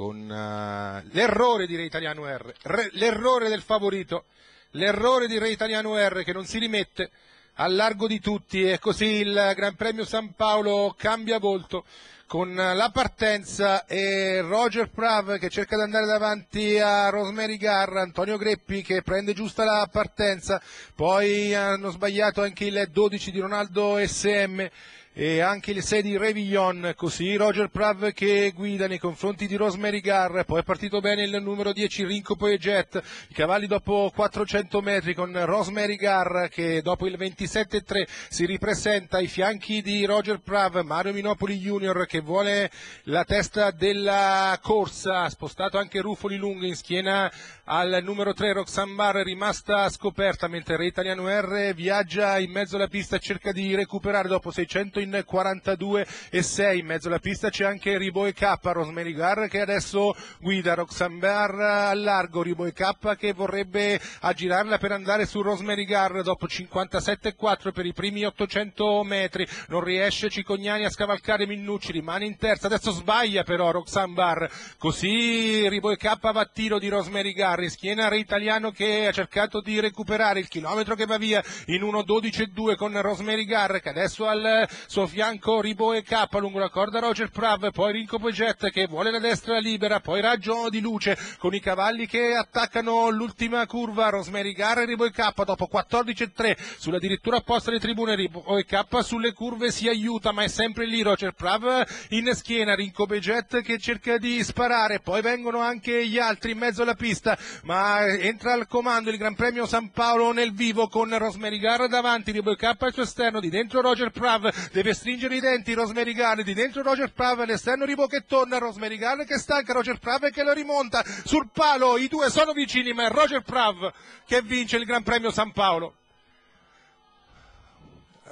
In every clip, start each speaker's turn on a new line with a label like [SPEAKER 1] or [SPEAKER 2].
[SPEAKER 1] con uh, l'errore di Re Italiano R, re, l'errore del favorito, l'errore di Re Italiano R che non si rimette al largo di tutti e così il Gran Premio San Paolo cambia volto con la partenza e Roger Prav che cerca di andare davanti a Rosemary Garra, Antonio Greppi che prende giusta la partenza, poi hanno sbagliato anche il 12 di Ronaldo SM e anche il 6 di Revillon, così Roger Prav che guida nei confronti di Rosemary Garr, poi è partito bene il numero 10 Rinco Poeget, i cavalli dopo 400 metri con Rosemary Garr che dopo il 27-3 si ripresenta ai fianchi di Roger Prav, Mario Minopoli Junior che che vuole la testa della corsa, spostato anche Rufoli Lunghi in schiena al numero 3 Roxanne Barr è rimasta scoperta mentre Re Italiano R viaggia in mezzo alla pista, cerca di recuperare dopo 600 in 42 e 6, in mezzo alla pista c'è anche Ribo K, Rosemary Gar che adesso guida Roxanne Barr al largo, Ribo K che vorrebbe aggirarla per andare su Rosemary Gar dopo 57,4 per i primi 800 metri, non riesce Cicognani a scavalcare Minnucci, mano in terza, adesso sbaglia però Roxanne Barr, così Riboy K va a tiro di Rosemary Garri, schiena re italiano che ha cercato di recuperare il chilometro che va via in 1.12.2 con Rosemary Garri che adesso al suo fianco Riboy K lungo la corda Roger Prav, poi Rinco Poget che vuole la destra libera, poi raggio di luce con i cavalli che attaccano l'ultima curva, Rosemary Garri e Riboy K dopo 14.3 sulla dirittura opposta alle tribune, Riboy K sulle curve si aiuta ma è sempre lì Roger Prav in schiena Rinco Beget che cerca di sparare, poi vengono anche gli altri in mezzo alla pista, ma entra al comando il Gran Premio San Paolo nel vivo con Rosemary Garra davanti, Ribel K al suo esterno, di dentro Roger Prav, deve stringere i denti Rosemary Garra, di dentro Roger Prav, all'esterno Ribo che torna, Rosemary Garra che stanca, Roger Prav che lo rimonta, sul palo i due sono vicini, ma è Roger Prav che vince il Gran Premio San Paolo.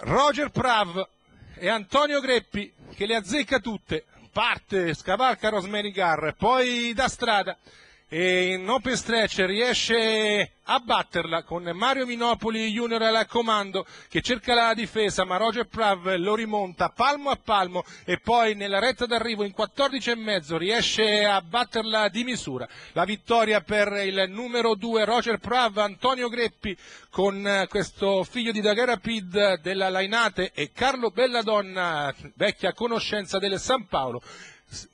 [SPEAKER 1] Roger Prav e Antonio Greppi che le azzecca tutte, parte, scavalca Rosemary Garr, poi da strada, e in open stretch riesce a batterla con Mario Minopoli Junior alla comando che cerca la difesa ma Roger Prav lo rimonta palmo a palmo e poi nella retta d'arrivo in 14 e mezzo riesce a batterla di misura la vittoria per il numero 2 Roger Prav Antonio Greppi con questo figlio di Pid della Lainate e Carlo Belladonna vecchia conoscenza del San Paolo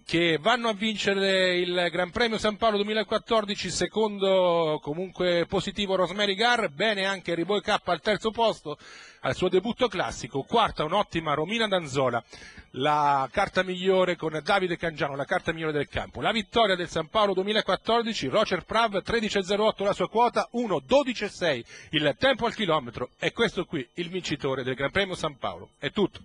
[SPEAKER 1] che vanno a vincere il Gran Premio San Paolo 2014, secondo comunque positivo Rosemary Gar, bene anche Riboy K al terzo posto al suo debutto classico, quarta un'ottima Romina Danzola, la carta migliore con Davide Cangiano, la carta migliore del campo, la vittoria del San Paolo 2014, Roger Prav 13.08 la sua quota, 1.12.6 il tempo al chilometro e questo qui il vincitore del Gran Premio San Paolo, è tutto.